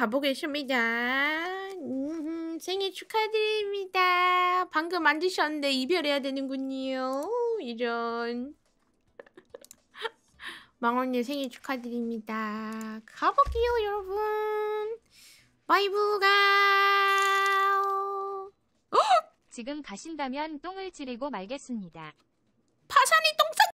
가보겠습니다. 생일 축하드립니다. 방금 만드셨는데 이별해야 되는군요. 이런. 망원님 생일 축하드립니다. 가볼게요, 여러분. 바이브가. 지금 가신다면 똥을 지르고 말겠습니다. 파산이 똥